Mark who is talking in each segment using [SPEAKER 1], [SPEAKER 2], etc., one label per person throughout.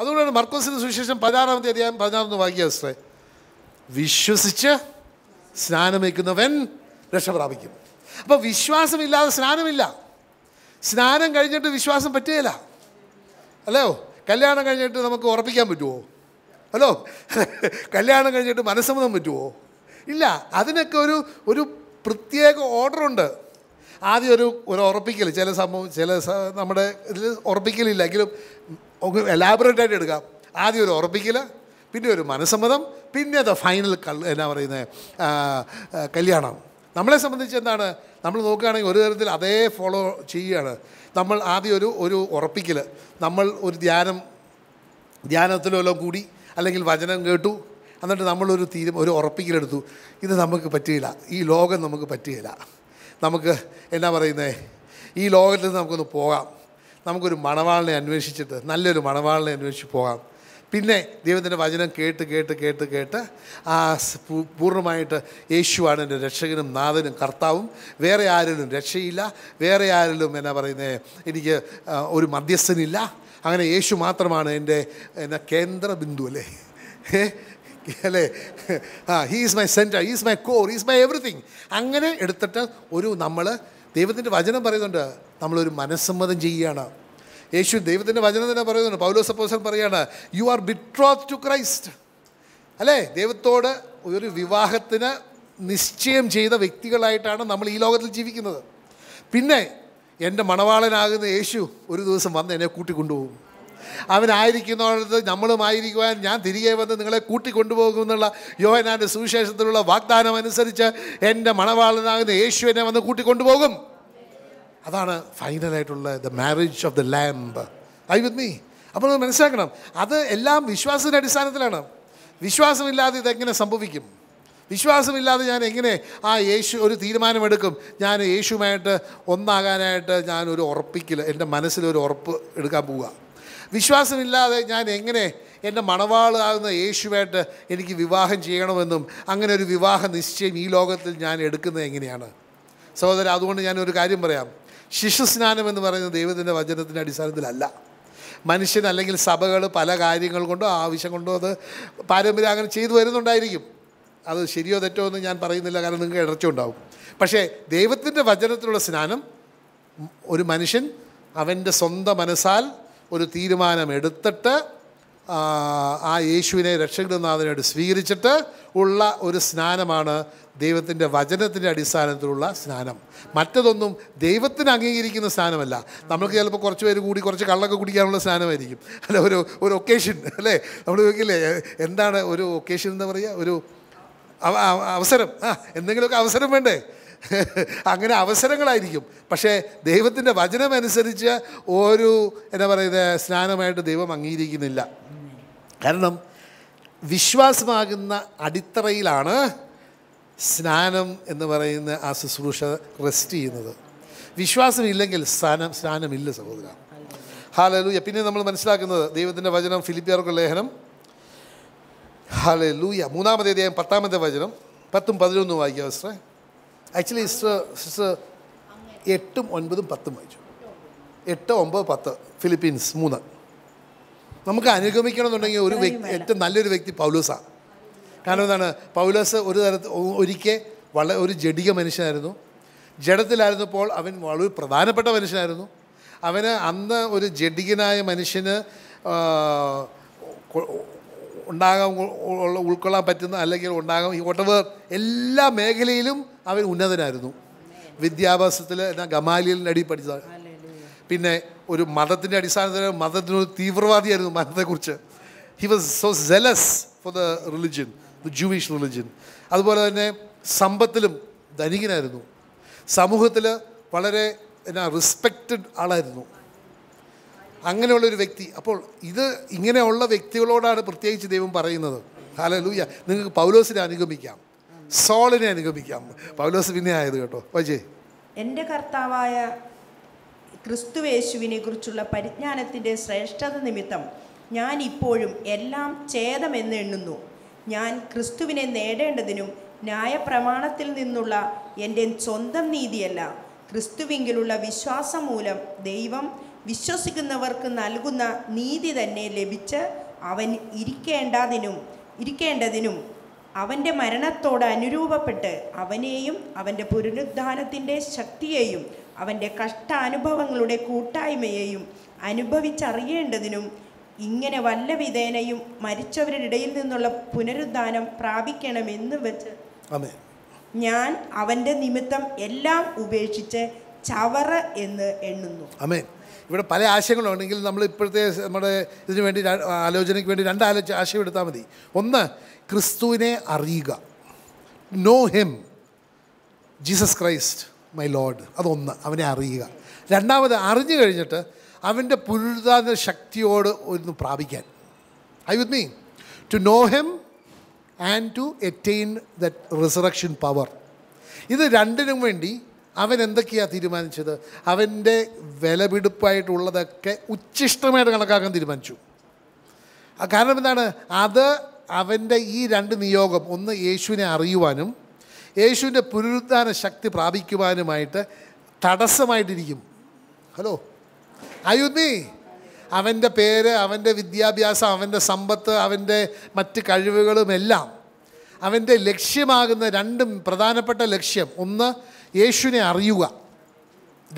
[SPEAKER 1] അതുകൊണ്ടാണ് മർക്കോസിൻ്റെ സുവിശേഷം പതിനാറാമത്തെ അധ്യായം പതിനാറൊന്ന് വാക്യാസ്ത്രേ വിശ്വസിച്ച് സ്നാനമേക്കുന്നവൻ രക്ഷ പ്രാപിക്കും അപ്പോൾ വിശ്വാസമില്ലാതെ സ്നാനമില്ല സ്നാനം കഴിഞ്ഞിട്ട് വിശ്വാസം പറ്റുകയില്ല അല്ലയോ കല്യാണം കഴിഞ്ഞിട്ട് നമുക്ക് ഉറപ്പിക്കാൻ പറ്റുമോ ഹലോ കല്യാണം കഴിഞ്ഞിട്ട് മനസ്സമ്മതം പറ്റുമോ ഇല്ല അതിനൊക്കെ ഒരു ഒരു പ്രത്യേക ഓർഡറുണ്ട് ആദ്യം ഒരു ഒരു ഉറപ്പിക്കൽ ചില സംഭവം ചില നമ്മുടെ ഇതിൽ ഒക്കെ എലാബറേറ്റ് ആയിട്ട് എടുക്കാം ആദ്യം ഒരു ഉറപ്പിക്കൽ പിന്നെ ഒരു മനസ്സമ്മതം പിന്നെ അത് ഫൈനൽ കൽ എന്നാ പറയുന്നത് കല്യാണം നമ്മളെ സംബന്ധിച്ച് എന്താണ് നമ്മൾ നോക്കുകയാണെങ്കിൽ ഒരു തരത്തിൽ അതേ ഫോളോ ചെയ്യുകയാണ് നമ്മൾ ആദ്യം ഒരു ഒരു ഉറപ്പിക്കൽ നമ്മൾ ഒരു ധ്യാനം ധ്യാനത്തിലോ കൂടി അല്ലെങ്കിൽ വചനം കേട്ടു എന്നിട്ട് നമ്മളൊരു തീരുമാനം ഒരു ഉറപ്പിക്കലെടുത്തു ഇത് നമുക്ക് പറ്റുകയില്ല ഈ ലോകം നമുക്ക് പറ്റുകയില്ല നമുക്ക് എന്നാ പറയുന്നത് ഈ ലോകത്തിൽ നിന്ന് നമുക്കൊന്ന് പോകാം നമുക്കൊരു മണവാളിനെ അന്വേഷിച്ചിട്ട് നല്ലൊരു മണവാളിനെ അന്വേഷിച്ച് പോകാം പിന്നെ ദൈവത്തിൻ്റെ വചനം കേട്ട് കേട്ട് കേട്ട് കേട്ട് ആ പൂർണ്ണമായിട്ട് യേശുവാണ് എൻ്റെ രക്ഷകനും നാഥനും കർത്താവും വേറെ ആരിലും രക്ഷയില്ല വേറെ ആരിലും എന്നാ പറയുന്നത് എനിക്ക് ഒരു മധ്യസ്ഥനില്ല അങ്ങനെ യേശു മാത്രമാണ് എൻ്റെ എന്നാ കേന്ദ്ര ബിന്ദു അല്ലേ അല്ലേ ആ he is my centre is my core is my everything അങ്ങനെ എടുത്തിട്ട് ഒരു നമ്മൾ ദൈവത്തിൻ്റെ വചനം പറയുന്നുണ്ട് നമ്മളൊരു മനസ്സമ്മതം ചെയ്യുകയാണ് യേശു ദൈവത്തിൻ്റെ വചനം തന്നെ പറയുന്നുണ്ട് പൗലോസ് അപ്പോസൻ പറയുകയാണ് you are betrothed to Christ അല്ലേ ദൈവത്തോട് ഒരു വിവാഹത്തിന് നിശ്ചയം ചെയ്ത വ്യക്തികളായിട്ടാണ് നമ്മൾ ഈ ലോകത്തിൽ ജീവിക്കുന്നത് പിന്നെ എൻ്റെ മണവാളനാകുന്ന യേശു ഒരു ദിവസം വന്ന് എന്നെ കൂട്ടിക്കൊണ്ടുപോകും അവനായിരിക്കുന്നിടത്ത് നമ്മളുമായിരിക്കുവാൻ ഞാൻ തിരികെ വന്ന് നിങ്ങളെ എന്നുള്ള യോഹനാൻ്റെ സുവിശേഷത്തിലുള്ള വാഗ്ദാനം അനുസരിച്ച് എൻ്റെ മണവാളനാകുന്ന യേശു എന്നെ വന്ന് കൂട്ടിക്കൊണ്ടുപോകും അതാണ് ഫൈനലായിട്ടുള്ള the marriage of the lamb I with me അപ്പോൾ നമ്മൾ മനസ്സിലാക്കണം അത് എല്ലാം വിശ്വാസത്തിൻ്റെ അടിസ്ഥാനത്തിലാണ് വിശ്വാസമില്ലാതെ ഇതെങ്ങനെ സംഭവിക്കും വിശ്വാസമില്ലാതെ ഞാൻ എങ്ങനെ ആ യേശു ഒരു തീരുമാനമെടുക്കും ഞാൻ യേശുമായിട്ട് ഒന്നാകാനായിട്ട് ഞാനൊരു ഉറപ്പിക്കൽ എൻ്റെ മനസ്സിലൊരു ഉറപ്പ് എടുക്കാൻ പോവുക വിശ്വാസമില്ലാതെ ഞാൻ എങ്ങനെ എൻ്റെ മണവാളാകുന്ന യേശുവായിട്ട് എനിക്ക് വിവാഹം ചെയ്യണമെന്നും അങ്ങനെ ഒരു വിവാഹ നിശ്ചയം ഈ ലോകത്തിൽ ഞാൻ എടുക്കുന്നത് എങ്ങനെയാണ് സഹോദരൻ അതുകൊണ്ട് ഞാനൊരു കാര്യം പറയാം ശിശു സ്നാനം എന്ന് പറയുന്നത് ദൈവത്തിൻ്റെ വചനത്തിൻ്റെ അടിസ്ഥാനത്തിലല്ല മനുഷ്യൻ അല്ലെങ്കിൽ സഭകൾ പല കാര്യങ്ങൾ കൊണ്ടോ ആവശ്യം കൊണ്ടോ അത് പാരമ്പര്യം അങ്ങനെ ചെയ്തു വരുന്നുണ്ടായിരിക്കും അത് ശരിയോ തെറ്റോ എന്ന് ഞാൻ പറയുന്നില്ല കാരണം നിങ്ങൾക്ക് ഇടർച്ച ഉണ്ടാവും പക്ഷേ ദൈവത്തിൻ്റെ വചനത്തിലുള്ള സ്നാനം ഒരു മനുഷ്യൻ അവൻ്റെ സ്വന്തം മനസ്സാൽ ഒരു തീരുമാനമെടുത്തിട്ട് ആ യേശുവിനെ രക്ഷകനാഥനോട് സ്വീകരിച്ചിട്ട് ഉള്ള ഒരു സ്നാനമാണ് ദൈവത്തിൻ്റെ വചനത്തിൻ്റെ അടിസ്ഥാനത്തിലുള്ള സ്നാനം മറ്റതൊന്നും ദൈവത്തിന് അംഗീകരിക്കുന്ന സ്നാനമല്ല നമുക്ക് ചിലപ്പോൾ കുറച്ച് പേര് കൂടി കുറച്ച് കള്ളൊക്കെ കുടിക്കാനുള്ള സ്നാനമായിരിക്കും അല്ല ഒരു ഒരു ഒക്കേഷൻ അല്ലേ നമ്മൾ ചോദിക്കില്ലേ എന്താണ് ഒരു ഒക്കേഷൻ എന്ന് പറയുക ഒരു അവസരം ആ എന്തെങ്കിലുമൊക്കെ അവസരം വേണ്ടേ അങ്ങനെ അവസരങ്ങളായിരിക്കും പക്ഷേ ദൈവത്തിൻ്റെ വചനമനുസരിച്ച് ഒരു എന്താ പറയുന്നത് സ്നാനമായിട്ട് ദൈവം അംഗീകരിക്കുന്നില്ല കാരണം വിശ്വാസമാകുന്ന അടിത്തറയിലാണ് സ്നാനം എന്ന് പറയുന്ന ആ ശുശ്രൂഷ റെസ്റ്റ് ചെയ്യുന്നത് വിശ്വാസമില്ലെങ്കിൽ സ്നാനം സ്നാനമില്ല സഹോദര ഹാലലൂയ പിന്നെ നമ്മൾ മനസ്സിലാക്കുന്നത് ദൈവത്തിൻ്റെ വചനം ഫിലിപ്പിയർക്ക് ലേഖനം ഹാലലൂയ മൂന്നാമത്തെ അദ്ദേഹം പത്താമത്തെ വചനം പത്തും പതിനൊന്നും വായിക്കാം സാറേ ആക്ച്വലി സിസ്റ്റർ സിസ്റ്റർ എട്ടും ഒൻപതും പത്തും വായിച്ചു എട്ട് ഒമ്പത് പത്ത് ഫിലിപ്പീൻസ് മൂന്ന് നമുക്ക് അനുഗമിക്കണമെന്നുണ്ടെങ്കിൽ ഒരു വ്യക്തി ഏറ്റവും നല്ലൊരു വ്യക്തി പൗലോസാണ് കാരണം എന്താണ് പൗലോസ് ഒരു തരത്തിൽ ഒരിക്കൽ വളരെ ഒരു ജഡിക മനുഷ്യനായിരുന്നു ജഡത്തിലായിരുന്നപ്പോൾ അവൻ വളരെ പ്രധാനപ്പെട്ട മനുഷ്യനായിരുന്നു അവന് അന്ന് ഒരു ജഡികനായ മനുഷ്യന് ഉണ്ടാകാൻ ഉൾക്കൊള്ളാൻ പറ്റുന്ന അല്ലെങ്കിൽ ഉണ്ടാകാൻ ഈ ഒട്ടവ് എല്ലാ മേഖലയിലും അവൻ ഉന്നതനായിരുന്നു വിദ്യാഭ്യാസത്തിൽ എന്നാൽ ഗമാലിയലിൻ്റെ അടി പഠിച്ചതാണ് പിന്നെ ഒരു മതത്തിൻ്റെ അടിസ്ഥാനത്തിൽ മതത്തിനൊരു തീവ്രവാദിയായിരുന്നു മതത്തെക്കുറിച്ച് he was so zealous for the religion the Jewish religion അതുപോലെ തന്നെ സമ്പത്തിലും ധനികനായിരുന്നു സമൂഹത്തിൽ വളരെ എന്നാ റിസ്പെക്റ്റഡ് ആളായിരുന്നു അങ്ങനെയുള്ളൊരു വ്യക്തി അപ്പോൾ ഇത് ഇങ്ങനെയുള്ള വ്യക്തികളോടാണ് പ്രത്യേകിച്ച് ദൈവം പറയുന്നത് ഹാലലൂയ നിങ്ങൾക്ക് പൗലോസിനെ അനുഗമിക്കാം സോളിനെ അനുഗമിക്കാം പൗലോസ് പിന്നെ ആയത് കേട്ടോ വജേ
[SPEAKER 2] എൻ്റെ കർത്താവായ ക്രിസ്തുവേശുവിനെ കുറിച്ചുള്ള പരിജ്ഞാനത്തിൻ്റെ ശ്രേഷ്ഠത നിമിത്തം ഞാൻ ഇപ്പോഴും എല്ലാം ഛേദമെന്ന് എണ്ണുന്നു ഞാൻ ക്രിസ്തുവിനെ നേടേണ്ടതിനും ന്യായപ്രമാണത്തിൽ നിന്നുള്ള എൻ്റെ സ്വന്തം നീതിയല്ല ക്രിസ്തുവിങ്കിലുള്ള വിശ്വാസം മൂലം ദൈവം വിശ്വസിക്കുന്നവർക്ക് നൽകുന്ന നീതി തന്നെ ലഭിച്ച് അവൻ ഇരിക്കേണ്ടതിനും ഇരിക്കേണ്ടതിനും അവൻ്റെ മരണത്തോട് അനുരൂപപ്പെട്ട് അവനെയും അവൻ്റെ പുനരുദ്ധാനത്തിൻ്റെ ശക്തിയെയും അവൻ്റെ കഷ്ടാനുഭവങ്ങളുടെ കൂട്ടായ്മയെയും അനുഭവിച്ചറിയേണ്ടതിനും ഇങ്ങനെ വല്ല വിധേനയും മരിച്ചവരുടെ ഇടയിൽ നിന്നുള്ള പുനരുദ്ധാനം പ്രാപിക്കണമെന്ന് വെച്ച് ഞാൻ അവൻ്റെ നിമിത്തം എല്ലാം ഉപേക്ഷിച്ച് ചവറ് എന്ന് എണ്ണുന്നു
[SPEAKER 1] അമേ ഇവിടെ പല ആശയങ്ങളുണ്ടെങ്കിൽ നമ്മൾ ഇപ്പോഴത്തെ നമ്മുടെ ഇതിനു വേണ്ടി ആലോചനയ്ക്ക് വേണ്ടി രണ്ട് ആലോചന ആശയം എടുത്താൽ മതി ഒന്ന് ക്രിസ്തുവിനെ അറിയുക know him Jesus Christ my lord അതൊന്ന് അവനെ അറിയുക രണ്ടാമത് അറിഞ്ഞു കഴിഞ്ഞിട്ട് അവൻ്റെ പുരുതാന ശക്തിയോട് ഒന്ന് പ്രാപിക്കാൻ I with me to know him and to attain that resurrection power ഇത് രണ്ടിനും വേണ്ടി അവൻ എന്തൊക്കെയാണ് തീരുമാനിച്ചത് അവൻ്റെ വിലപിടിപ്പായിട്ടുള്ളതൊക്കെ ഉച്ഛിഷ്ടമായിട്ട് കണക്കാക്കാൻ തീരുമാനിച്ചു കാരണം എന്താണ് അത് അവൻ്റെ ഈ രണ്ട് നിയോഗം ഒന്ന് യേശുവിനെ അറിയുവാനും യേശുവിൻ്റെ പുനരുദ്ധാന ശക്തി പ്രാപിക്കുവാനുമായിട്ട് തടസ്സമായിട്ടിരിക്കും ഹലോ അയുദ്ധി അവൻ്റെ പേര് അവൻ്റെ വിദ്യാഭ്യാസം അവൻ്റെ സമ്പത്ത് അവൻ്റെ മറ്റ് കഴിവുകളുമെല്ലാം അവൻ്റെ ലക്ഷ്യമാകുന്ന രണ്ടും പ്രധാനപ്പെട്ട ലക്ഷ്യം ഒന്ന് യേശുവിനെ അറിയുക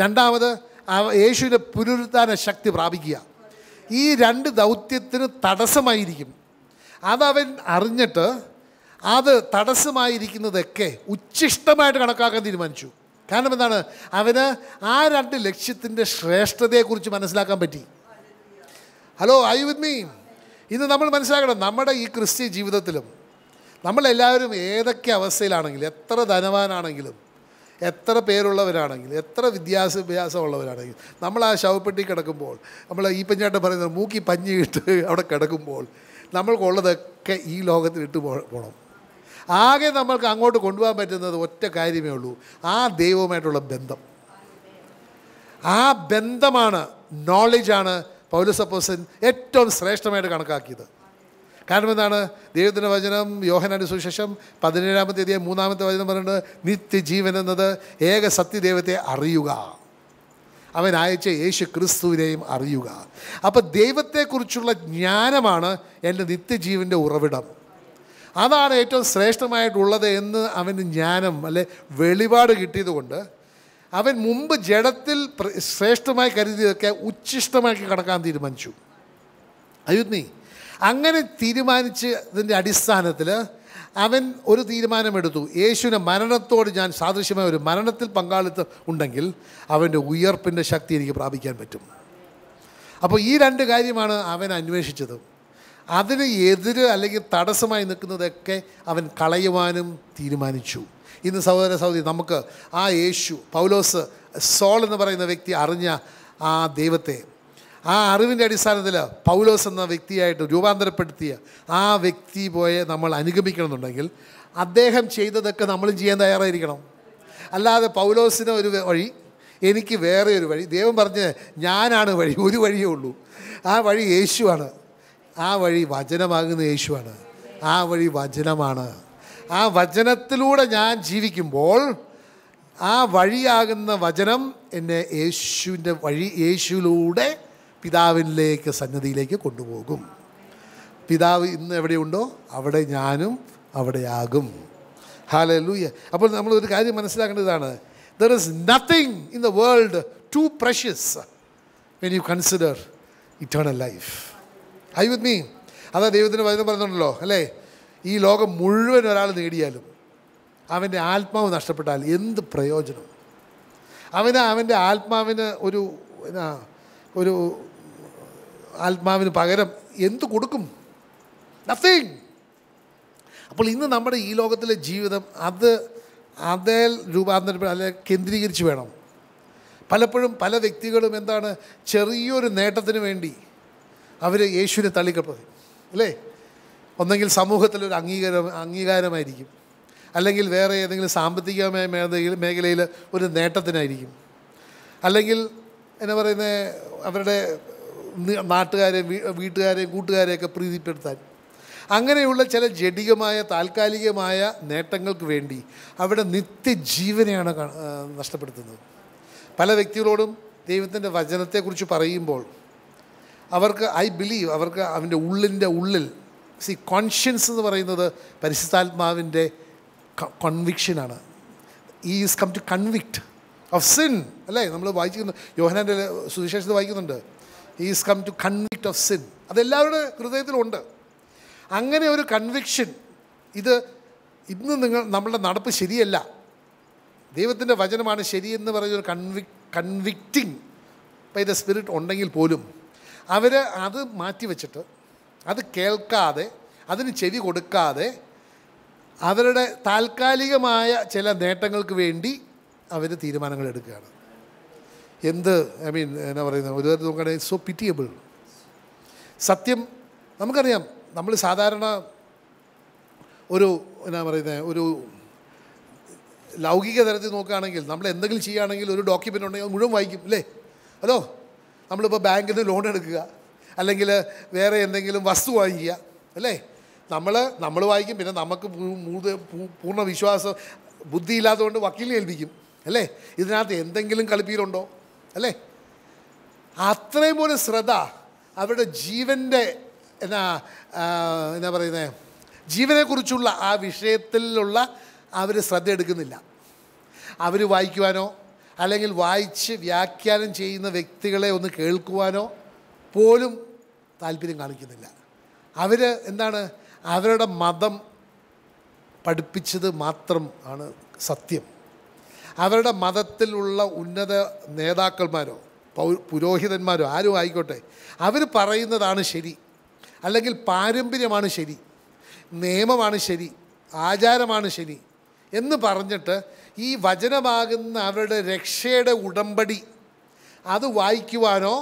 [SPEAKER 1] രണ്ടാമത് യേശുവിൻ്റെ പുനരുദ്ധാന ശക്തി പ്രാപിക്കുക ഈ രണ്ട് ദൗത്യത്തിന് തടസ്സമായിരിക്കും അതവൻ അറിഞ്ഞിട്ട് അത് തടസ്സമായിരിക്കുന്നതൊക്കെ ഉച്ഛിഷ്ടമായിട്ട് കണക്കാക്കാൻ തീരുമാനിച്ചു കാരണം എന്താണ് അവന് ആ രണ്ട് ലക്ഷ്യത്തിൻ്റെ ശ്രേഷ്ഠതയെക്കുറിച്ച് മനസ്സിലാക്കാൻ പറ്റി ഹലോ ഐ വിത്ത് മീ ഇന്ന് നമ്മൾ മനസ്സിലാക്കണം നമ്മുടെ ഈ ക്രിസ്ത്യ ജീവിതത്തിലും നമ്മളെല്ലാവരും ഏതൊക്കെ അവസ്ഥയിലാണെങ്കിലും എത്ര ധനവാനാണെങ്കിലും എത്ര പേരുള്ളവരാണെങ്കിലും എത്ര വിദ്യാഭ്യാസമുള്ളവരാണെങ്കിലും നമ്മൾ ആ ശവപ്പെട്ടി കിടക്കുമ്പോൾ നമ്മൾ ഈ പഞ്ഞാട്ടം പറയുന്നത് മൂക്കി പഞ്ഞി ഇട്ട് അവിടെ കിടക്കുമ്പോൾ നമ്മൾക്കുള്ളതൊക്കെ ഈ ലോകത്തിൽ ഇട്ട് പോകണം ആകെ നമ്മൾക്ക് അങ്ങോട്ട് കൊണ്ടുപോകാൻ പറ്റുന്നത് ഒറ്റ കാര്യമേ ഉള്ളൂ ആ ദൈവവുമായിട്ടുള്ള ബന്ധം ആ ബന്ധമാണ് നോളജാണ് പൗലസപ്പോസൻ ഏറ്റവും ശ്രേഷ്ഠമായിട്ട് കണക്കാക്കിയത് കാരണം എന്താണ് ദൈവത്തിൻ്റെ വചനം യോഹനാൻ്റെ സുശേഷം പതിനേഴാമത്തെ തീയതി മൂന്നാമത്തെ വചനം പറയുന്നത് നിത്യജീവൻ എന്നത് ഏക സത്യദൈവത്തെ അറിയുക അവൻ അയച്ച യേശു ക്രിസ്തുവിനെയും അറിയുക അപ്പോൾ ദൈവത്തെക്കുറിച്ചുള്ള ജ്ഞാനമാണ് എൻ്റെ നിത്യജീവൻ്റെ ഉറവിടം അതാണ് ഏറ്റവും ശ്രേഷ്ഠമായിട്ടുള്ളത് എന്ന് അവന് ജ്ഞാനം അല്ലെ വെളിപാട് കിട്ടിയതുകൊണ്ട് അവൻ മുമ്പ് ജഡത്തിൽ ശ്രേഷ്ഠമായി കരുതിയതൊക്കെ ഉച്ഛിഷ്ടമാക്കി കടക്കാൻ തീരുമാനിച്ചു അയുദ്നീ അങ്ങനെ തീരുമാനിച്ചതിൻ്റെ അടിസ്ഥാനത്തിൽ അവൻ ഒരു തീരുമാനമെടുത്തു യേശുവിനെ മരണത്തോട് ഞാൻ സാദൃശ്യമായ ഒരു മരണത്തിൽ പങ്കാളിത്തം ഉണ്ടെങ്കിൽ അവൻ്റെ ഉയർപ്പിൻ്റെ ശക്തി എനിക്ക് പ്രാപിക്കാൻ പറ്റും അപ്പോൾ ഈ രണ്ട് കാര്യമാണ് അവൻ അന്വേഷിച്ചത് അതിന് എതിര് അല്ലെങ്കിൽ തടസ്സമായി നിൽക്കുന്നതൊക്കെ അവൻ കളയുവാനും തീരുമാനിച്ചു ഇന്ന് സഹോദര സഹോദരി നമുക്ക് ആ യേശു പൗലോസ് സോൾ എന്ന് പറയുന്ന വ്യക്തി അറിഞ്ഞ ആ ദൈവത്തെ ആ അറിവിൻ്റെ അടിസ്ഥാനത്തിൽ പൗലോസ് എന്ന വ്യക്തിയായിട്ട് രൂപാന്തരപ്പെടുത്തിയ ആ വ്യക്തി പോയെ നമ്മൾ അനുഗമിക്കണമെന്നുണ്ടെങ്കിൽ അദ്ദേഹം ചെയ്തതൊക്കെ നമ്മളും ചെയ്യാൻ തയ്യാറായിരിക്കണം അല്ലാതെ പൗലോസിന് ഒരു വഴി എനിക്ക് വേറെ ഒരു വഴി ദൈവം പറഞ്ഞ് ഞാനാണ് വഴി ഒരു വഴിയേ ഉള്ളൂ ആ വഴി യേശുവാണ് ആ വഴി വചനമാകുന്ന യേശുവാണ് ആ വഴി വചനമാണ് ആ വചനത്തിലൂടെ ഞാൻ ജീവിക്കുമ്പോൾ ആ വഴിയാകുന്ന വചനം എന്നെ യേശുവിൻ്റെ വഴി യേശുവിലൂടെ പിതാവിലേക്ക് സന്നദ്ധിയിലേക്ക് കൊണ്ടുപോകും പിതാവ് ഇന്ന് എവിടെയുണ്ടോ അവിടെ ഞാനും അവിടെയാകും ഹാല ലൂയ അപ്പോൾ നമ്മൾ ഒരു കാര്യം മനസ്സിലാക്കേണ്ടതാണ് there is nothing in the world too precious when you consider eternal life I with me അതാ ദൈവത്തിന് വചനം പറഞ്ഞിട്ടുണ്ടല്ലോ അല്ലേ ഈ ലോകം മുഴുവൻ ഒരാൾ നേടിയാലും അവൻ്റെ ആത്മാവ് നഷ്ടപ്പെട്ടാൽ എന്ത് പ്രയോജനം അവന് അവൻ്റെ ആത്മാവിന് ഒരു ഒരു ആത്മാവിന് പകരം എന്തു കൊടുക്കും നത്തിങ് അപ്പോൾ ഇന്ന് നമ്മുടെ ഈ ലോകത്തിലെ ജീവിതം അത് അതേ രൂപാന്തരപ്പെടാൻ അല്ലെ കേന്ദ്രീകരിച്ച് വേണം പലപ്പോഴും പല വ്യക്തികളും എന്താണ് ചെറിയൊരു നേട്ടത്തിന് വേണ്ടി അവർ യേശുവിനെ തള്ളിക്കപ്പതി അല്ലേ ഒന്നെങ്കിൽ സമൂഹത്തിലൊരു അംഗീകാരം അംഗീകാരമായിരിക്കും അല്ലെങ്കിൽ വേറെ ഏതെങ്കിലും സാമ്പത്തികമായ മേഖലയിൽ മേഖലയിൽ ഒരു നേട്ടത്തിനായിരിക്കും അല്ലെങ്കിൽ എന്നാ പറയുന്നത് അവരുടെ നാട്ടുകാരെയും വീട്ടുകാരെയും കൂട്ടുകാരെയൊക്കെ പ്രീതിപ്പെടുത്താൻ അങ്ങനെയുള്ള ചില ജഡികമായ താൽക്കാലികമായ നേട്ടങ്ങൾക്ക് വേണ്ടി അവിടെ നിത്യജീവനെയാണ് നഷ്ടപ്പെടുത്തുന്നത് പല വ്യക്തികളോടും ദൈവത്തിൻ്റെ വചനത്തെക്കുറിച്ച് പറയുമ്പോൾ അവർക്ക് ഐ ബിലീവ് അവർക്ക് അവൻ്റെ ഉള്ളിൻ്റെ ഉള്ളിൽ സി കോൺഷ്യൻസ് എന്ന് പറയുന്നത് പരിശുദ്ധാത്മാവിൻ്റെ കൺവിക്ഷനാണ് ഈ is come to convict of sin അല്ലേ നമ്മൾ വായിക്കുന്നു യോഹനാൻ്റെ സുവിശേഷത്തിൽ വായിക്കുന്നുണ്ട് is come to convict of sin അതെല്ലാവരുടെ ഹൃദയത്തിലുണ്ട് അങ്ങനെ ഒരു കൺവിക്ഷൻ ഇത് ഇന്ന് നിങ്ങൾ നമ്മളുടെ നടപ്പ് ശരിയല്ല ദൈവത്തിൻ്റെ വചനമാണ് ശരിയെന്ന് പറയുന്നൊരു convict convicting by the spirit ഉണ്ടെങ്കിൽ പോലും അവർ അത് മാറ്റിവെച്ചിട്ട് അത് കേൾക്കാതെ അതിന് ചെവി കൊടുക്കാതെ അവരുടെ താൽക്കാലികമായ ചില നേട്ടങ്ങൾക്ക് വേണ്ടി അവർ തീരുമാനങ്ങൾ എടുക്കുകയാണ് എന്ത് ഐ മീൻ എന്നാ പറയുന്നത് ഒരു തരത്തിൽ നോക്കുകയാണെങ്കിൽ സോ പിറ്റിയബിൾ സത്യം നമുക്കറിയാം നമ്മൾ സാധാരണ ഒരു എന്നാ പറയുന്നത് ഒരു ലൗകിക തരത്തിൽ നോക്കുകയാണെങ്കിൽ നമ്മൾ എന്തെങ്കിലും ചെയ്യുകയാണെങ്കിൽ ഒരു ഡോക്യുമെൻ്റ് ഉണ്ടെങ്കിൽ അത് മുഴുവൻ വായിക്കും അല്ലേ ഹലോ നമ്മളിപ്പോൾ ബാങ്കിൽ നിന്ന് ലോൺ എടുക്കുക അല്ലെങ്കിൽ വേറെ എന്തെങ്കിലും വസ്തു വാങ്ങിക്കുക അല്ലേ നമ്മൾ നമ്മൾ വായിക്കും പിന്നെ നമുക്ക് പൂർണ്ണ വിശ്വാസം ബുദ്ധിയില്ലാത്തതുകൊണ്ട് വക്കീലിനെ ഏൽപ്പിക്കും അല്ലേ ഇതിനകത്ത് എന്തെങ്കിലും കളിപ്പിയിലുണ്ടോ അല്ലേ അത്രയും ഒരു ശ്രദ്ധ അവരുടെ ജീവൻ്റെ എന്നാ എന്നാ പറയുന്നത് ജീവനെക്കുറിച്ചുള്ള ആ വിഷയത്തിലുള്ള അവർ ശ്രദ്ധ എടുക്കുന്നില്ല അവർ വായിക്കുവാനോ അല്ലെങ്കിൽ വായിച്ച് വ്യാഖ്യാനം ചെയ്യുന്ന വ്യക്തികളെ ഒന്ന് കേൾക്കുവാനോ പോലും താല്പര്യം കാണിക്കുന്നില്ല അവർ എന്താണ് അവരുടെ മതം പഠിപ്പിച്ചത് മാത്രം ആണ് സത്യം അവരുടെ മതത്തിലുള്ള ഉന്നത നേതാക്കന്മാരോ പുരോഹിതന്മാരോ ആരും ആയിക്കോട്ടെ അവർ പറയുന്നതാണ് ശരി അല്ലെങ്കിൽ പാരമ്പര്യമാണ് ശരി നിയമമാണ് ശരി ആചാരമാണ് ശരി എന്ന് പറഞ്ഞിട്ട് ഈ വചനമാകുന്ന അവരുടെ രക്ഷയുടെ ഉടമ്പടി അത് വായിക്കുവാനോ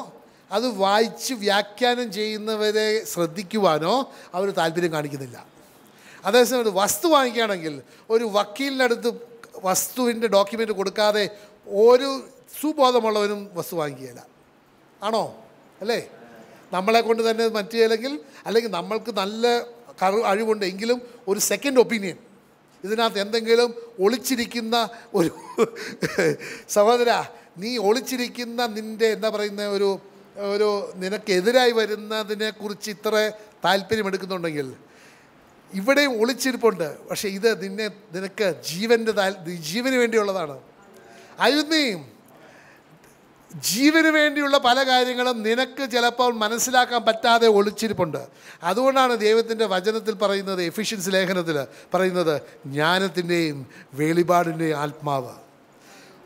[SPEAKER 1] അത് വായിച്ച് വ്യാഖ്യാനം ചെയ്യുന്നവരെ ശ്രദ്ധിക്കുവാനോ അവർ താല്പര്യം കാണിക്കുന്നില്ല അതേസമയം വസ്തു വാങ്ങിക്കുകയാണെങ്കിൽ ഒരു വക്കീലിനടുത്ത് അടുത്ത് വസ്തുവിൻ്റെ ഡോക്യുമെൻ്റ് കൊടുക്കാതെ ഒരു സുബോധമുള്ളവനും വസ്തു വാങ്ങിക്കുകയില്ല ആണോ അല്ലേ നമ്മളെ കൊണ്ട് തന്നെ മറ്റില്ലെങ്കിൽ അല്ലെങ്കിൽ നമ്മൾക്ക് നല്ല അഴിവുണ്ട് എങ്കിലും ഒരു സെക്കൻഡ് ഒപ്പീനിയൻ ഇതിനകത്ത് എന്തെങ്കിലും ഒളിച്ചിരിക്കുന്ന ഒരു സഹോദര നീ ഒളിച്ചിരിക്കുന്ന നിൻ്റെ എന്താ പറയുന്ന ഒരു ഒരു നിനക്കെതിരായി വരുന്നതിനെക്കുറിച്ച് ഇത്ര താല്പര്യം എടുക്കുന്നുണ്ടെങ്കിൽ ഇവിടെയും ഒളിച്ചിരിപ്പുണ്ട് പക്ഷേ ഇത് നിന്നെ നിനക്ക് ജീവൻ്റെ ജീവന് വേണ്ടിയുള്ളതാണ് അയുന്നീ ജീവന് വേണ്ടിയുള്ള പല കാര്യങ്ങളും നിനക്ക് ചിലപ്പോൾ മനസ്സിലാക്കാൻ പറ്റാതെ ഒളിച്ചിരിപ്പുണ്ട് അതുകൊണ്ടാണ് ദൈവത്തിൻ്റെ വചനത്തിൽ പറയുന്നത് എഫിഷ്യൻസ് ലേഖനത്തിൽ പറയുന്നത് ജ്ഞാനത്തിൻ്റെയും വെളിപാടിൻ്റെയും ആത്മാവ്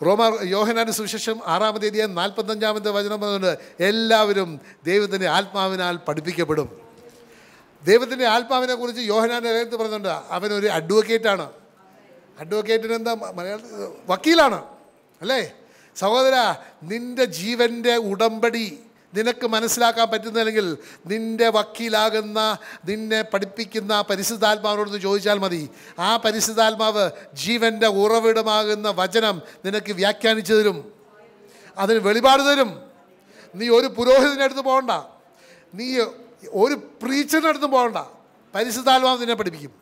[SPEAKER 1] റോമാർ യോഹനാൻ്റെ സുവിശേഷം ആറാമത്തെ നാൽപ്പത്തഞ്ചാമത്തെ വചനം പറഞ്ഞുകൊണ്ട് എല്ലാവരും ദൈവത്തിൻ്റെ ആത്മാവിനാൽ പഠിപ്പിക്കപ്പെടും ദൈവത്തിൻ്റെ ആത്മാവിനെ കുറിച്ച് യോഹനാൻ ലേഖനത്തിൽ പറയുന്നുണ്ട് അവനൊരു അഡ്വക്കേറ്റാണ് അഡ്വക്കേറ്റിന് എന്താ മലയാളത്തിൽ വക്കീലാണ് അല്ലേ സഹോദര നിൻ്റെ ജീവൻ്റെ ഉടമ്പടി നിനക്ക് മനസ്സിലാക്കാൻ പറ്റുന്നില്ലെങ്കിൽ നിൻ്റെ വക്കീലാകുന്ന നിന്നെ പഠിപ്പിക്കുന്ന പരിശുദ്ധാത്മാവിനോട് ചോദിച്ചാൽ മതി ആ പരിശുദ്ധാത്മാവ് ജീവൻ്റെ ഉറവിടമാകുന്ന വചനം നിനക്ക് വ്യാഖ്യാനിച്ചു തരും അതിന് വെളിപാട് തരും നീ ഒരു പുരോഹിതനെടുത്ത് പോകണ്ട നീ ഒരു പ്രീച്ചറിൻ്റെ അടുത്തും പോകണ്ട പരിശുദ്ധാത്മാവ് നിന്നെ പഠിപ്പിക്കും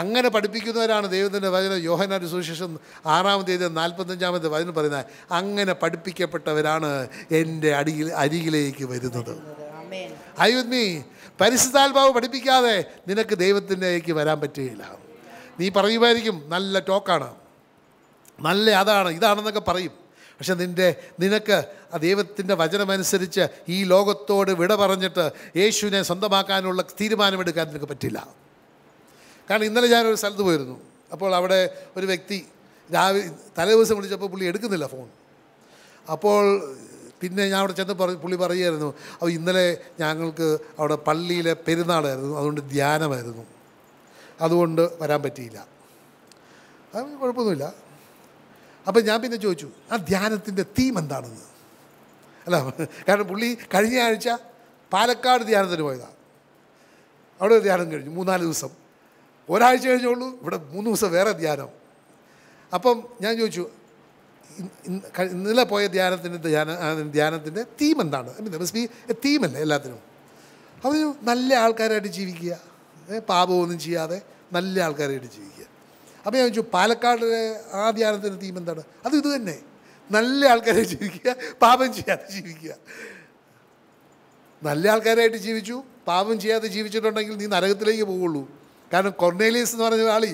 [SPEAKER 1] അങ്ങനെ പഠിപ്പിക്കുന്നവരാണ് ദൈവത്തിൻ്റെ വചനം യോഹനാട് സുശേഷം ആറാം തീയതി നാൽപ്പത്തഞ്ചാമത്തെ വചനം പറയുന്നത് അങ്ങനെ പഠിപ്പിക്കപ്പെട്ടവരാണ് എൻ്റെ അടിയിൽ അരികിലേക്ക് വരുന്നത് ഐ മീ പരിശുദ്ധാത്മാവ് പഠിപ്പിക്കാതെ നിനക്ക് ദൈവത്തിൻ്റെക്ക് വരാൻ പറ്റുകയില്ല നീ പറയുമായിരിക്കും നല്ല ടോക്കാണ് നല്ല അതാണ് ഇതാണെന്നൊക്കെ പറയും പക്ഷെ നിൻ്റെ നിനക്ക് ആ ദൈവത്തിൻ്റെ വചനമനുസരിച്ച് ഈ ലോകത്തോട് വിട പറഞ്ഞിട്ട് യേശുവിനെ സ്വന്തമാക്കാനുള്ള തീരുമാനമെടുക്കാൻ നിനക്ക് പറ്റില്ല കാരണം ഇന്നലെ ഞാനൊരു സ്ഥലത്ത് പോയിരുന്നു അപ്പോൾ അവിടെ ഒരു വ്യക്തി രാവിലെ ദിവസം വിളിച്ചപ്പോൾ പുള്ളി എടുക്കുന്നില്ല ഫോൺ അപ്പോൾ പിന്നെ ഞാൻ അവിടെ ചെന്ന് പറഞ്ഞു പുള്ളി പറയുമായിരുന്നു അപ്പോൾ ഇന്നലെ ഞങ്ങൾക്ക് അവിടെ പള്ളിയിലെ പെരുന്നാളായിരുന്നു അതുകൊണ്ട് ധ്യാനമായിരുന്നു അതുകൊണ്ട് വരാൻ പറ്റിയില്ല അത് കുഴപ്പമൊന്നുമില്ല അപ്പം ഞാൻ പിന്നെ ചോദിച്ചു ആ ധ്യാനത്തിൻ്റെ തീം എന്താണെന്ന് അല്ല കാരണം പുള്ളി കഴിഞ്ഞ ആഴ്ച പാലക്കാട് ധ്യാനത്തിന് പോയതാണ് അവിടെ ധ്യാനം കഴിഞ്ഞു മൂന്നാല് ദിവസം ഒരാഴ്ച കഴിഞ്ഞുള്ളൂ ഇവിടെ മൂന്ന് ദിവസം വേറെ ധ്യാനം അപ്പം ഞാൻ ചോദിച്ചു ഇന്നലെ പോയ ധ്യാനത്തിൻ്റെ ധ്യാന ധ്യാനത്തിൻ്റെ തീം എന്താണ് മീൻസ് ബി തീമല്ലേ എല്ലാത്തിനും അവർ നല്ല ആൾക്കാരായിട്ട് ജീവിക്കുക പാപമൊന്നും ചെയ്യാതെ നല്ല ആൾക്കാരായിട്ട് ജീവിക്കുക അപ്പോൾ ഞാൻ ചോദിച്ചു പാലക്കാടിലെ ആ ധ്യാനത്തിൻ്റെ തീം എന്താണ് അത് ഇത് തന്നെ നല്ല ആൾക്കാരെ ജീവിക്കുക പാപം ചെയ്യാതെ ജീവിക്കുക നല്ല ആൾക്കാരായിട്ട് ജീവിച്ചു പാപം ചെയ്യാതെ ജീവിച്ചിട്ടുണ്ടെങ്കിൽ നീ നരകത്തിലേക്ക് പോവുള്ളൂ കാരണം കൊർണേലിയസ് എന്ന് പറഞ്ഞ ആളി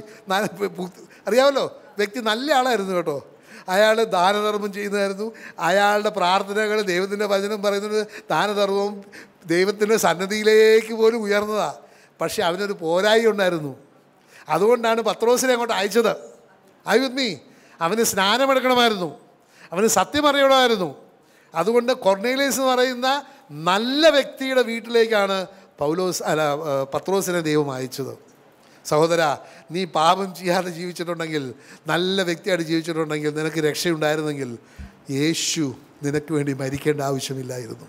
[SPEAKER 1] അറിയാമല്ലോ വ്യക്തി നല്ല ആളായിരുന്നു കേട്ടോ അയാൾ ദാനധർമ്മം ചെയ്യുന്നതായിരുന്നു അയാളുടെ പ്രാർത്ഥനകൾ ദൈവത്തിൻ്റെ വചനം പറയുന്നത് ദാനധർമ്മം ദൈവത്തിൻ്റെ സന്നദ്ധിയിലേക്ക് പോലും ഉയർന്നതാണ് പക്ഷേ അവനൊരു പോരായി ഉണ്ടായിരുന്നു അതുകൊണ്ടാണ് പത്രോസിനെ അങ്ങോട്ട് അയച്ചത് മീ അവന് സ്നാനമെടുക്കണമായിരുന്നു അവന് സത്യം അറിയണമായിരുന്നു അതുകൊണ്ട് കൊർണേലിയസ് എന്ന് പറയുന്ന നല്ല വ്യക്തിയുടെ വീട്ടിലേക്കാണ് പൗലോസ് അല്ല പത്രോസിനെ ദൈവം അയച്ചത് സഹോദര നീ പാപം ചെയ്യാതെ ജീവിച്ചിട്ടുണ്ടെങ്കിൽ നല്ല വ്യക്തിയായിട്ട് ജീവിച്ചിട്ടുണ്ടെങ്കിൽ നിനക്ക് രക്ഷയുണ്ടായിരുന്നെങ്കിൽ യേശു നിനക്ക് വേണ്ടി മരിക്കേണ്ട ആവശ്യമില്ലായിരുന്നു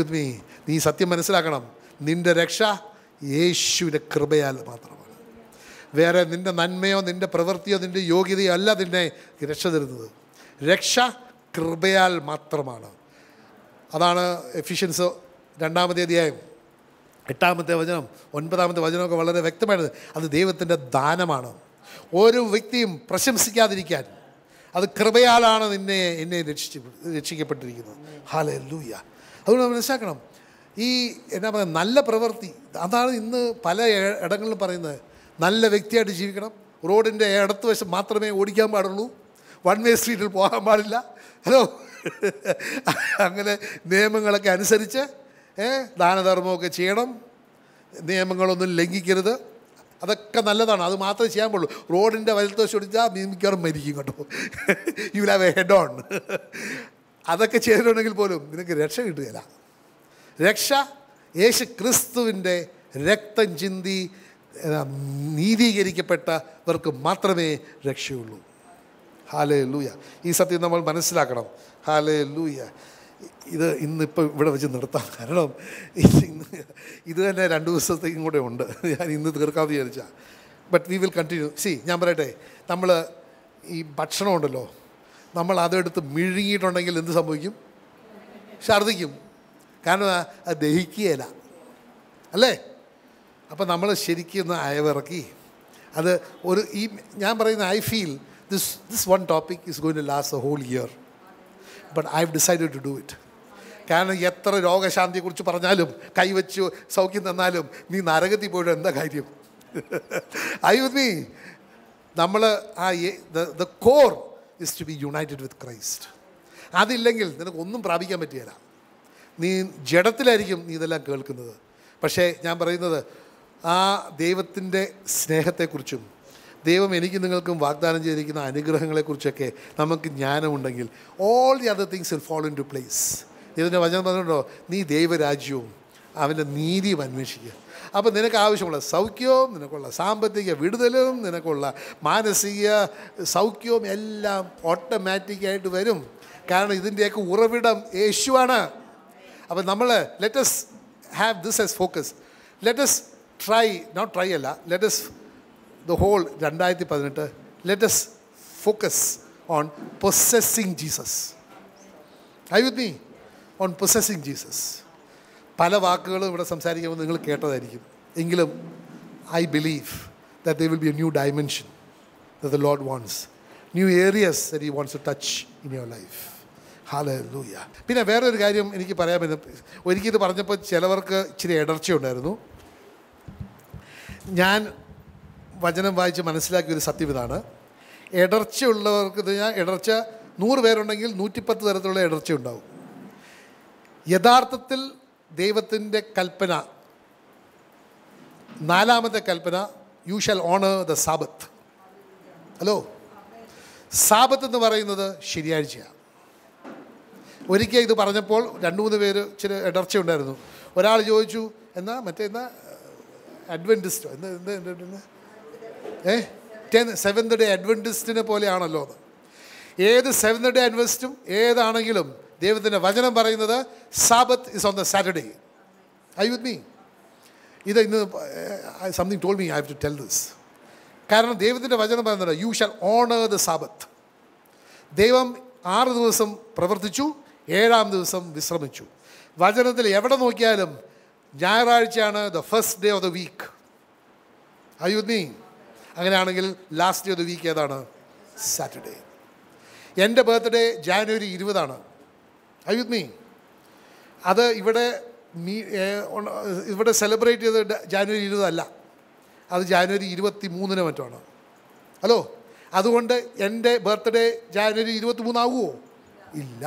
[SPEAKER 1] വിത്ത് മീ നീ സത്യം മനസ്സിലാക്കണം നിൻ്റെ രക്ഷ യേശുവിൻ്റെ കൃപയാൽ മാത്രമാണ് വേറെ നിൻ്റെ നന്മയോ നിൻ്റെ പ്രവൃത്തിയോ നിൻ്റെ യോഗ്യതയോ അല്ല നിന്നെ രക്ഷ തരുന്നത് രക്ഷ കൃപയാൽ മാത്രമാണ് അതാണ് എഫിഷ്യൻസ് രണ്ടാമത്തെ അധ്യായം എട്ടാമത്തെ വചനം ഒൻപതാമത്തെ വചനമൊക്കെ വളരെ വ്യക്തമായത് അത് ദൈവത്തിൻ്റെ ദാനമാണ് ഓരോ വ്യക്തിയും പ്രശംസിക്കാതിരിക്കാൻ അത് കൃപയാലാണ് നിന്നെ എന്നെ രക്ഷിച്ച് രക്ഷിക്കപ്പെട്ടിരിക്കുന്നത് ഹാല ലൂയ അതുകൊണ്ട് മനസ്സിലാക്കണം ഈ എന്നാ പറയുക നല്ല പ്രവൃത്തി അതാണ് ഇന്ന് പല ഇടങ്ങളിലും പറയുന്നത് നല്ല വ്യക്തിയായിട്ട് ജീവിക്കണം റോഡിൻ്റെ ഇടത്ത് വശം മാത്രമേ ഓടിക്കാൻ പാടുള്ളൂ വൺ വേ സ്ട്രീറ്റിൽ പോകാൻ പാടില്ല ഹലോ അങ്ങനെ നിയമങ്ങളൊക്കെ അനുസരിച്ച് ദാനധർമ്മമൊക്കെ ചെയ്യണം നിയമങ്ങളൊന്നും ലംഘിക്കരുത് അതൊക്കെ നല്ലതാണ് അത് മാത്രമേ ചെയ്യാൻ പാടുള്ളൂ റോഡിൻ്റെ വലത്തോശം ഒടിച്ചാൽ മിക്കവാറും മരിക്കും കേട്ടോ you will have a head on അതൊക്കെ ചെയ്തിട്ടുണ്ടെങ്കിൽ പോലും നിനക്ക് രക്ഷ കിട്ടുകയില്ല രക്ഷ യേശു ക്രിസ്തുവിൻ്റെ രക്തം ചിന്തി നീതീകരിക്കപ്പെട്ടവർക്ക് മാത്രമേ രക്ഷയുള്ളൂ ഹാലേ ലൂയ ഈ സത്യം നമ്മൾ മനസ്സിലാക്കണം ഹാലേ ലൂയ ഇത് ഇന്നിപ്പോൾ ഇവിടെ വെച്ച് നിർത്താം കാരണം ഇത് തന്നെ രണ്ട് ദിവസത്തേക്കും കൂടെ ഉണ്ട് ഞാൻ ഇന്ന് തീർക്കാൻ വിചാരിച്ചാൽ but we will continue see ഞാൻ പറയട്ടെ നമ്മൾ ഈ ഭക്ഷണം ഉണ്ടല്ലോ നമ്മൾ അതെടുത്ത് മിഴുങ്ങിയിട്ടുണ്ടെങ്കിൽ എന്ത് സംഭവിക്കും ഛർദിക്കും കാരണം അത് ദഹിക്കുകയില്ല അല്ലേ അപ്പോൾ നമ്മൾ ശരിക്കും ഒന്ന് അയവിറക്കി അത് ഒരു ഈ ഞാൻ പറയുന്ന I feel this this one topic is going to last the whole year but I have decided to do it കാരണം എത്ര രോഗശാന്തിയെക്കുറിച്ച് പറഞ്ഞാലും കൈവച്ച് സൗഖ്യം തന്നാലും നീ നരകത്തിൽ പോയിട്ട് എന്താ കാര്യം ഐ വിത്ത് മീ നമ്മൾ ആ the core is to be united with Christ അതില്ലെങ്കിൽ നിനക്ക് ഒന്നും പ്രാപിക്കാൻ പറ്റിയല്ല നീ ജഡത്തിലായിരിക്കും നീ ഇതെല്ലാം കേൾക്കുന്നത് പക്ഷേ ഞാൻ പറയുന്നത് ആ ദൈവത്തിൻ്റെ സ്നേഹത്തെക്കുറിച്ചും ദൈവം എനിക്ക് നിങ്ങൾക്കും വാഗ്ദാനം ചെയ്തിരിക്കുന്ന അനുഗ്രഹങ്ങളെക്കുറിച്ചൊക്കെ നമുക്ക് ജ്ഞാനമുണ്ടെങ്കിൽ all the other things will follow into place ഇതിൻ്റെ വചനം പറഞ്ഞിട്ടുണ്ടോ നീ ദൈവരാജ്യവും അവൻ്റെ നീതിയും അന്വേഷിക്കുക അപ്പോൾ നിനക്ക് ആവശ്യമുള്ള സൗഖ്യവും നിനക്കുള്ള സാമ്പത്തിക വിടുതലും നിനക്കുള്ള മാനസിക സൗഖ്യവും എല്ലാം ഓട്ടോമാറ്റിക്കായിട്ട് വരും കാരണം ഇതിൻ്റെയൊക്കെ ഉറവിടം യേശുവാണ് അപ്പം നമ്മൾ let's have this as focus let's try not try അല്ല ലെറ്റസ് ദ ഹോൾ രണ്ടായിരത്തി പതിനെട്ട് let's focus on possessing Jesus I with me on possessing Jesus പല വാക്കുകളും ഇവിടെ സംസാരിക്കുമ്പോൾ നിങ്ങൾ കേട്ടതായിരിക്കും എങ്കിലും I believe that the will be a new dimension the Lord wants new areas that he wants to touch in your life ലൂയ്യ പിന്നെ വേറൊരു കാര്യം എനിക്ക് പറയാൻ പറ്റും ഒരിക്കൽ ഇത് പറഞ്ഞപ്പോൾ ചിലവർക്ക് ഇച്ചിരി ഉണ്ടായിരുന്നു ഞാൻ വചനം വായിച്ച് മനസ്സിലാക്കിയ ഒരു സത്യം ഇതാണ് ഇടർച്ചയുള്ളവർക്ക് കഴിഞ്ഞാൽ ഇടർച്ച നൂറ് പേരുണ്ടെങ്കിൽ നൂറ്റിപ്പത്ത് തരത്തിലുള്ള ഇടർച്ച ഉണ്ടാവും യഥാർത്ഥത്തിൽ ദൈവത്തിൻ്റെ കൽപ്പന നാലാമത്തെ കൽപ്പന you shall honour the Sabbath hello Sabbath എന്ന് പറയുന്നത് ശരിയാഴ്ചയാണ് ഒരിക്കൽ ഇത് പറഞ്ഞപ്പോൾ രണ്ട് മൂന്ന് പേര് ചില ഉണ്ടായിരുന്നു ഒരാൾ ചോദിച്ചു എന്നാ മറ്റേ എന്നാ അഡ്വൻറ്റിസ്റ്റോ എന്ത് എന്ത് എന്താ ഏ ടെൻ സെവൻത് ഡേ അഡ്വൻറ്റിസ്റ്റിനെ പോലെയാണല്ലോ അത് ഏത് സെവൻത് ഡേ അഡ്വൻറ്റിസ്റ്റും ഏതാണെങ്കിലും ദൈവത്തിൻ്റെ വചനം പറയുന്നത് Sabbath is on the Saturday I with me ഇത് ഇന്ന് something told me have to tell this കാരണം ദൈവത്തിൻ്റെ വചനം പറയുന്നുണ്ട് you shall honour the Sabbath ദൈവം ആറ് ദിവസം പ്രവർത്തിച്ചു ഏഴാം ദിവസം വിശ്രമിച്ചു വചനത്തിൽ എവിടെ നോക്കിയാലും ഞായറാഴ്ചയാണ് the first day of the week അയ്യുദ്നി അങ്ങനെയാണെങ്കിൽ last day of the week ഏതാണ് സാറ്റർഡേ എൻ്റെ ബർത്ത്ഡേ ജാനുവരി ഇരുപതാണ് അയ്യുദ്നി അത് ഇവിടെ മീ ഇവിടെ സെലിബ്രേറ്റ് ചെയ്തത് ജാനുവരി ഇരുപതല്ല അത് ജാനുവരി ഇരുപത്തി മൂന്നിന് മറ്റുമാണ് ഹലോ അതുകൊണ്ട് എൻ്റെ ബർത്ത്ഡേ ജാനുവരി ഇരുപത്തി മൂന്നാകുമോ ഇല്ല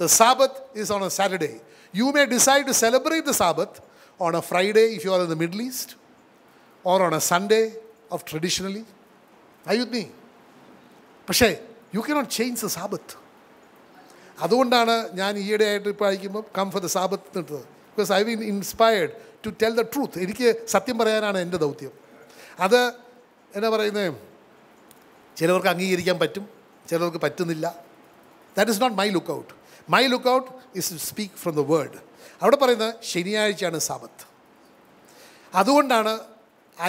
[SPEAKER 1] the Sabbath is on a Saturday you may decide to celebrate the Sabbath on a Friday if you are in the Middle East or on a Sunday of traditionally. Are you പക്ഷേ you can not change the Sabbath അതുകൊണ്ടാണ് ഞാൻ ഈയിടെ ആയിട്ട് ഇപ്പോൾ അയക്കുമ്പോൾ come for the Sabbath എന്നിട്ടത് because I been inspired to tell the truth എനിക്ക് സത്യം പറയാനാണ് എൻ്റെ ദൗത്യം അത് എന്നാ പറയുന്നത് ചിലവർക്ക് അംഗീകരിക്കാൻ പറ്റും ചിലവർക്ക് പറ്റുന്നില്ല that is not my lookout my lookout is to speak from the world അവിടെ പറയുന്നത് ശനിയാഴ്ചയാണ് സാബത്ത് അതുകൊണ്ടാണ്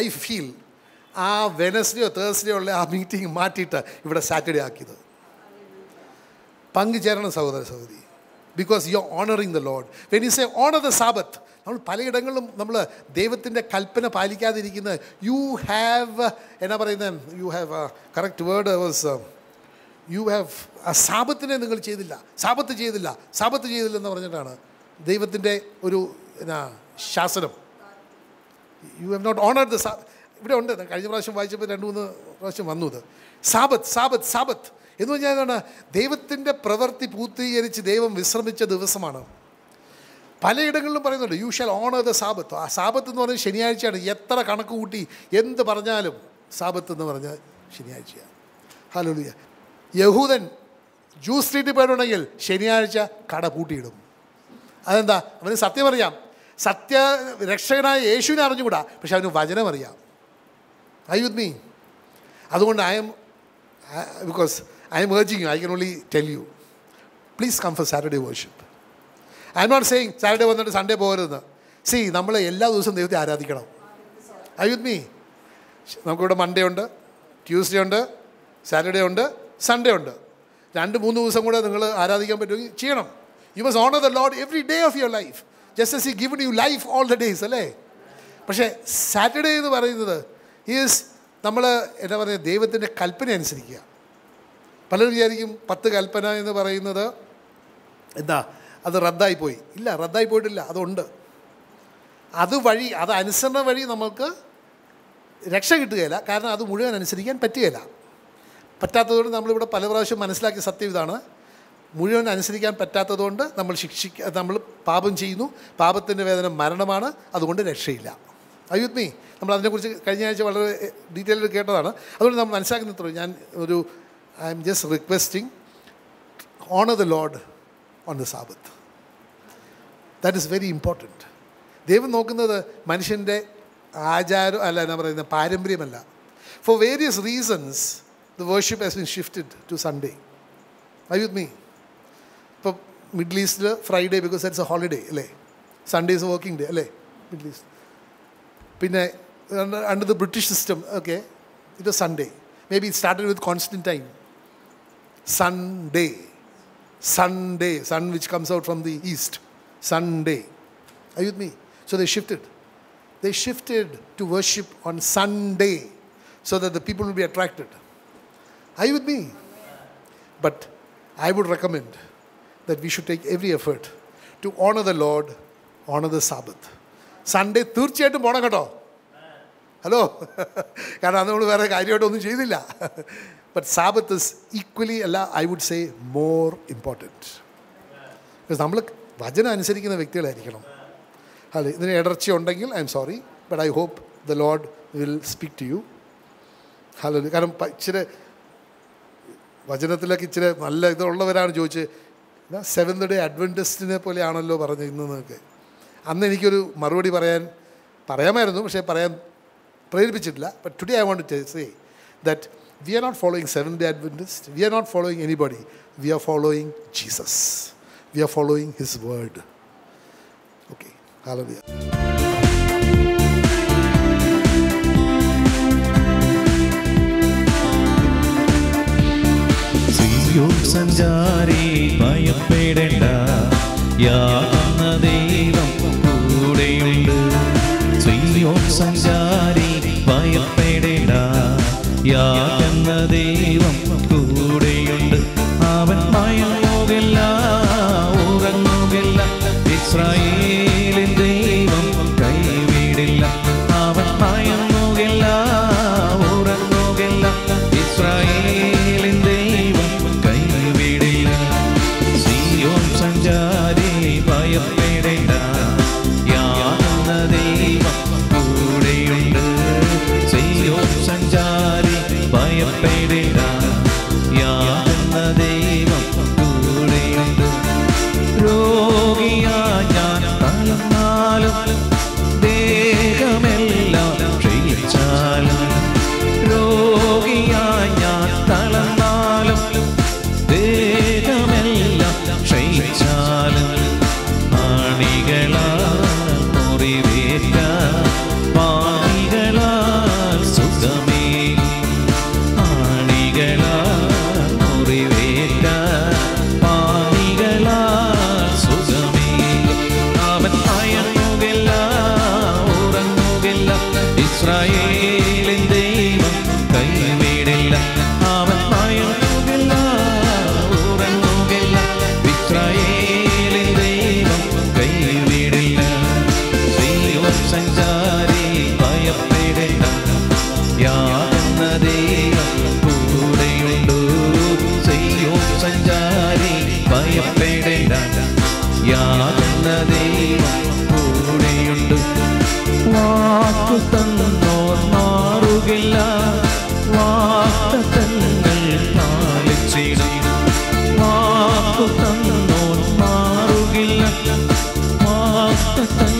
[SPEAKER 1] ഐ ഫീൽ ആ വെനസ്ഡേയോ തേഴ്സ്ഡേയോ ഉള്ള ആ മീറ്റിംഗ് മാറ്റിയിട്ട് ഇവിടെ സാറ്റർഡേ ആക്കിയത് പങ്കുചേരണം സഹോദര സഹോദരി because you are honouring the Lord when you say honour the Sabbath നമ്മൾ പലയിടങ്ങളിലും നമ്മൾ ദൈവത്തിൻ്റെ കൽപ്പന പാലിക്കാതിരിക്കുന്നത് യു ഹാവ് എന്നാ പറയുന്നത് you have correct word was you have സാപത്തിനെ നിങ്ങൾ ചെയ്തില്ല സാപത്ത് ചെയ്തില്ല സാപത്ത് ചെയ്തില്ല എന്ന് പറഞ്ഞിട്ടാണ് ദൈവത്തിൻ്റെ ഒരു എന്നാ ശാസനം you have not honour the സാ ഇവിടെ ഉണ്ട് കഴിഞ്ഞ പ്രാവശ്യം വായിച്ചപ്പോൾ രണ്ട് മൂന്ന് പ്രാവശ്യം വന്നു ഇത് സാപത്ത് സാപത്ത് സാപത്ത് എന്ന് പറഞ്ഞാൽ എന്താണ് ദൈവത്തിൻ്റെ പ്രവൃത്തി പൂർത്തീകരിച്ച് ദൈവം വിശ്രമിച്ച ദിവസമാണ് പലയിടങ്ങളിലും പറയുന്നുണ്ട് യു ഷാൽ ഓണർ ദ സാപത്ത് ആ സാപത്ത് എന്ന് പറഞ്ഞാൽ ശനിയാഴ്ചയാണ് എത്ര കണക്ക് കൂട്ടി എന്ത് പറഞ്ഞാലും സാപത്ത് എന്ന് പറഞ്ഞാൽ ശനിയാഴ്ചയാണ് ഹലോ യഹൂദൻ ജൂ സ്ട്രീറ്റിൽ പോയിട്ടുണ്ടെങ്കിൽ ശനിയാഴ്ച കട പൂട്ടിയിടും അതെന്താ അവന് സത്യം അറിയാം സത്യ രക്ഷകനായ യേശുവിനെ അറിഞ്ഞുകൂടാ പക്ഷെ അവന് വചനം അറിയാം ഐ വിത്ത് മീ അതുകൊണ്ട് I'm because I'm urging I can only tell you please come for Saturday worship I'm not saying Saturday വന്നിട്ട് സൺഡേ പോകരുത് സി നമ്മൾ എല്ലാ ദിവസവും ദൈവത്തെ ആരാധിക്കണം ഐ വിത്ത് മീ നമുക്കിവിടെ മൺഡേ ഉണ്ട് ട്യൂസ്ഡേ ഉണ്ട് സാറ്റർഡേ ഉണ്ട് സൺഡേ ഉണ്ട് രണ്ട് മൂന്ന് ദിവസം കൂടെ നിങ്ങൾ ആരാധിക്കാൻ പറ്റുമെങ്കിൽ ചെയ്യണം you was honour the Lord every day of your life just S ഈ given you life all the days അല്ലേ പക്ഷേ സാറ്റർഡേ എന്ന് പറയുന്നത് ഈസ് നമ്മൾ എന്താ പറയുക ദൈവത്തിൻ്റെ കൽപ്പന അനുസരിക്കുക പലരും വിചാരിക്കും പത്ത് കൽപ്പന എന്ന് പറയുന്നത് എന്താ അത് റദ്ദായിപ്പോയി പോയി ഇല്ല റദ്ദായി പോയിട്ടില്ല അതുണ്ട് അത് വഴി അത് അനുസരണ വഴി നമുക്ക് രക്ഷ കിട്ടുകയില്ല കാരണം അത് മുഴുവൻ അനുസരിക്കാൻ പറ്റുകയില്ല പറ്റാത്തതുകൊണ്ട് നമ്മളിവിടെ പല പ്രാവശ്യം മനസ്സിലാക്കിയ സത്യം ഇതാണ് മുഴുവൻ അനുസരിക്കാൻ പറ്റാത്തതുകൊണ്ട് നമ്മൾ ശിക്ഷിക്ക നമ്മൾ പാപം ചെയ്യുന്നു പാപത്തിൻ്റെ വേദന മരണമാണ് അതുകൊണ്ട് രക്ഷയില്ല അയ്യുത്മി നമ്മൾ അതിനെക്കുറിച്ച് കഴിഞ്ഞ ആഴ്ച വളരെ ഡീറ്റെയിൽഡ് കേട്ടതാണ് അതുകൊണ്ട് നമ്മൾ മനസ്സിലാക്കുന്നത്ര ഞാൻ ഒരു I'm just requesting honour the Lord on the Sabbath that is very important ദൈവം നോക്കുന്നത് മനുഷ്യൻ്റെ ആചാരം അല്ല എന്നാ പറയുന്നത് പാരമ്പര്യമല്ല for various reasons the worship has been shifted to Sunday. Are you with me? For Middle East, Friday, because that's a holiday. Sunday is a working day. Middle East. Under the British system, okay, it was Sunday. Maybe it started with Constantine. Sunday. Sunday. Sun which comes out from the east. Sunday. Are you with me? So they shifted. They shifted to worship on Sunday so that the people will be attracted. Are you with me? But I would recommend that we should take every effort to honor the Lord, honor the Sabbath. Sunday തീർച്ചയായിട്ടും പോണം കേട്ടോ hello കാരണം അത് നമ്മൾ വേറെ കാര്യമായിട്ടൊന്നും ചെയ്തില്ല but Sabbath is equally അല്ല I would say more important നമ്മൾ വചനം അനുസരിക്കുന്ന വ്യക്തികളായിരിക്കണം അല്ല ഇതിന് ഇടർച്ച ഉണ്ടെങ്കിൽ I'm sorry but I hope the Lord will speak to you hello കാരണം ഇച്ചിരി വചനത്തിലൊക്കെ ഇച്ചിരി നല്ല ഇതുള്ളവരാണ് ചോദിച്ച് എന്നാ സെവൻത് ഡേ അഡ്വൻറ്റസ്റ്റിനെ പോലെയാണല്ലോ പറഞ്ഞു ഇന്നൊക്കെ അന്ന് എനിക്കൊരു മറുപടി പറയാൻ പറയാമായിരുന്നു പക്ഷേ പറയാൻ പ്രേരിപ്പിച്ചിട്ടില്ല but today I want to say that we are not following seven day Adventist we are not following anybody we are following Jesus we are following his word okay hello
[SPEAKER 2] സഞ്ചാരി ഭയപ്പെടേണ്ട യാകുന്ന ദൈവം കൂടെയുണ്ട് യോഗ് സഞ്ചാരി ഭയപ്പെടേണ്ട യാകുന്ന ദൈവം കൂടെയുണ്ട് അവൻ ഭയമുകില്ല ഉറങ്ങുകില്ല ഇസ്രായേൽ Uh, uh,